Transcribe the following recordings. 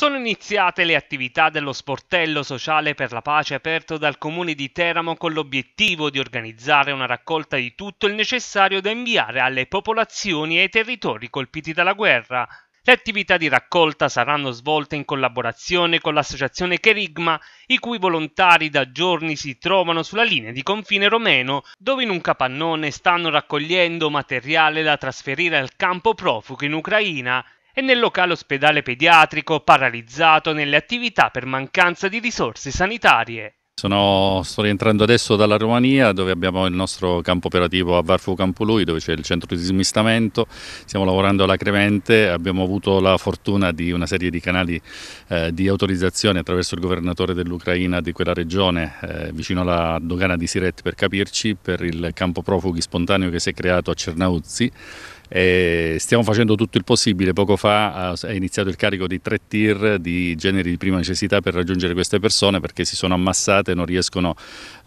Sono iniziate le attività dello sportello sociale per la pace aperto dal comune di Teramo con l'obiettivo di organizzare una raccolta di tutto il necessario da inviare alle popolazioni e ai territori colpiti dalla guerra. Le attività di raccolta saranno svolte in collaborazione con l'associazione Kerigma, i cui volontari da giorni si trovano sulla linea di confine romeno, dove in un capannone stanno raccogliendo materiale da trasferire al campo profughi in Ucraina e nel locale ospedale pediatrico paralizzato nelle attività per mancanza di risorse sanitarie. Sono, sto rientrando adesso dalla Romania dove abbiamo il nostro campo operativo a Varfu Campolui dove c'è il centro di smistamento, stiamo lavorando alacremente, abbiamo avuto la fortuna di una serie di canali eh, di autorizzazione attraverso il governatore dell'Ucraina di quella regione eh, vicino alla dogana di Siret per capirci per il campo profughi spontaneo che si è creato a Cernauzzi e eh, stiamo facendo tutto il possibile, poco fa eh, è iniziato il carico di tre tir di generi di prima necessità per raggiungere queste persone perché si sono ammassate, non riescono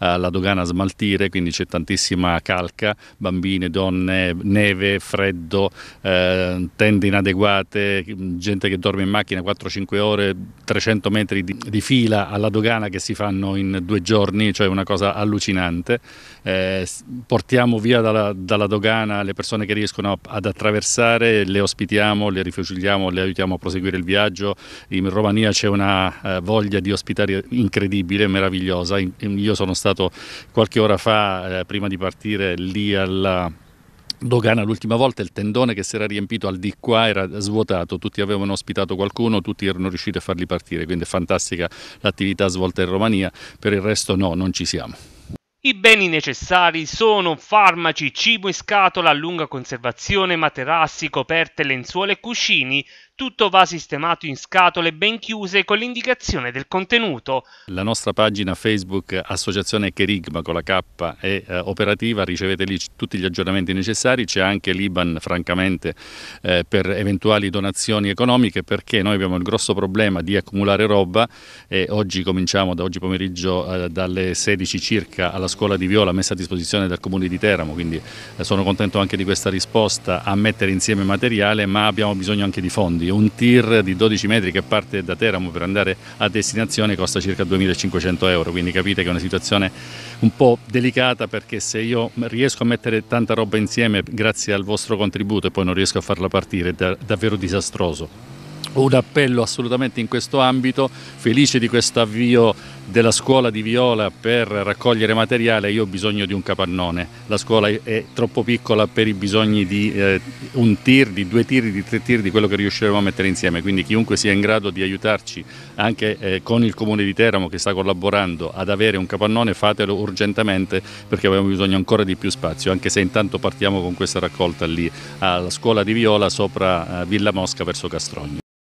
alla eh, dogana a smaltire, quindi c'è tantissima calca, bambine, donne, neve, freddo, eh, tende inadeguate, gente che dorme in macchina 4-5 ore, 300 metri di, di, fila alla dogana che si fanno in due giorni, cioè una cosa allucinante. Eh, portiamo via dalla, dalla dogana le persone che riescono a ad attraversare, le ospitiamo, le rifugiamo, le aiutiamo a proseguire il viaggio. In Romania c'è una eh, voglia di ospitare incredibile, meravigliosa. Io sono stato qualche ora fa, eh, prima di partire, lì alla dogana l'ultima volta il tendone che si era riempito al di qua era svuotato, tutti avevano ospitato qualcuno, tutti erano riusciti a farli partire, quindi è fantastica l'attività svolta in Romania, per il resto no, non ci siamo. I beni necessari sono farmaci, cibo in scatola a lunga conservazione, materassi, coperte, lenzuola e cuscini, tutto va sistemato in scatole ben chiuse con l'indicazione del contenuto. La nostra pagina Facebook Associazione Kerigma con la K è eh, operativa, ricevete lì tutti gli aggiornamenti necessari, c'è anche l'Iban francamente eh, per eventuali donazioni economiche perché noi abbiamo il grosso problema di accumulare roba e oggi cominciamo da oggi pomeriggio eh, dalle 16 circa alla scuola di Viola messa a disposizione dal Comune di Teramo, quindi eh, sono contento anche di questa risposta a mettere insieme materiale ma abbiamo bisogno anche di fondi quindi un tir di 12 metri che parte da Teramo per andare a destinazione costa circa 2.500 euro, quindi capite che è una situazione un po' delicata perché se io riesco a mettere tanta roba insieme grazie al vostro contributo e poi non riesco a farla partire è davvero disastroso un appello assolutamente in questo ambito, felice di questo avvio della scuola di Viola per raccogliere materiale, io ho bisogno di un capannone, la scuola è troppo piccola per i bisogni di eh, un tir, di due tir, di tre tir, di quello che riusciremo a mettere insieme, quindi chiunque sia in grado di aiutarci anche eh, con il Comune di Teramo che sta collaborando ad avere un capannone fatelo urgentemente perché abbiamo bisogno ancora di più spazio, anche se intanto partiamo con questa raccolta lì alla scuola di Viola sopra eh, Villa Mosca verso Castrogno.